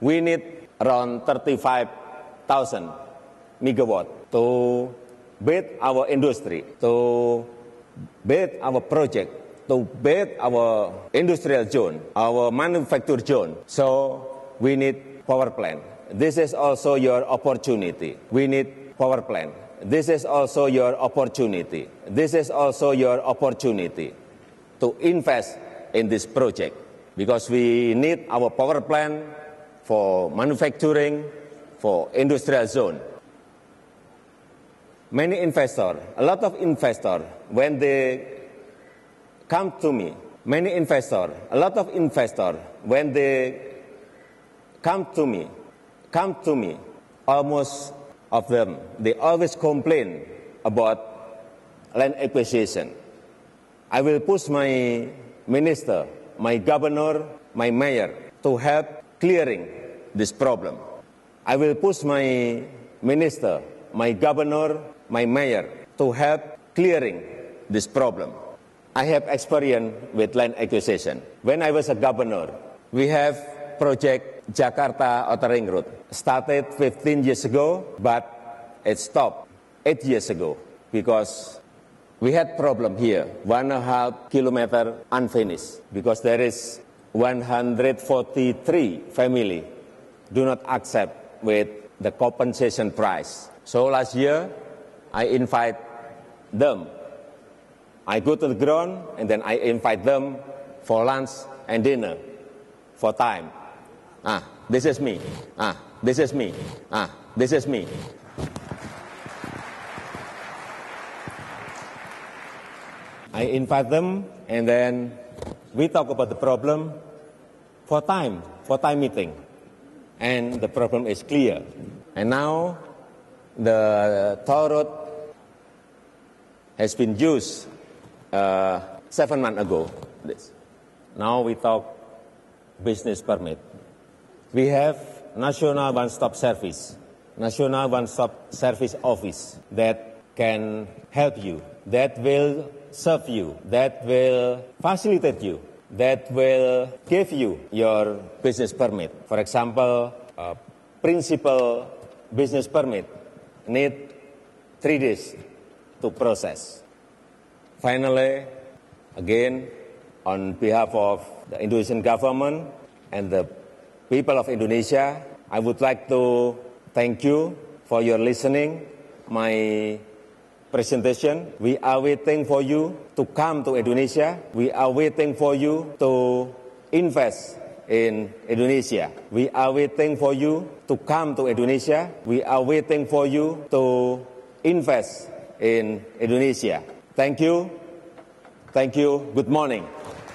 we need around 35,000 megawatt to build our industry, to build our project, to build our industrial zone, our manufacture zone. So we need power plant. This is also your opportunity. We need power plant. This is also your opportunity. This is also your opportunity to invest in this project because we need our power plant for manufacturing, for industrial zone. Many investors, a lot of investors, when they come to me, many investors, a lot of investors, when they come to me, come to me, almost of them, they always complain about land acquisition. I will push my minister, my governor, my mayor to help clearing this problem. I will push my minister, my governor, my mayor to help clearing this problem. I have experience with land acquisition. When I was a governor, we have project Jakarta Outer Ring Road. Started 15 years ago, but it stopped 8 years ago because we had problem here, one and a half kilometer unfinished because there is 143 family do not accept with the compensation price. So last year, I invite them. I go to the ground and then I invite them for lunch and dinner for time. Ah, this is me. Ah, this is me. Ah, this is me. I invite them and then we talk about the problem for time, for time meeting. And the problem is clear. And now the thorough has been used uh, seven months ago. This. Now we talk business permit. We have National One Stop Service, National One Stop Service Office that can help you, that will serve you, that will facilitate you, that will give you your business permit. For example, a uh, principal business permit need three days to process. Finally, again, on behalf of the Indonesian government and the people of Indonesia, I would like to thank you for your listening. My presentation. We are waiting for you to come to Indonesia. We are waiting for you to invest in Indonesia. We are waiting for you to come to Indonesia. We are waiting for you to invest in Indonesia. Thank you. Thank you. Good morning.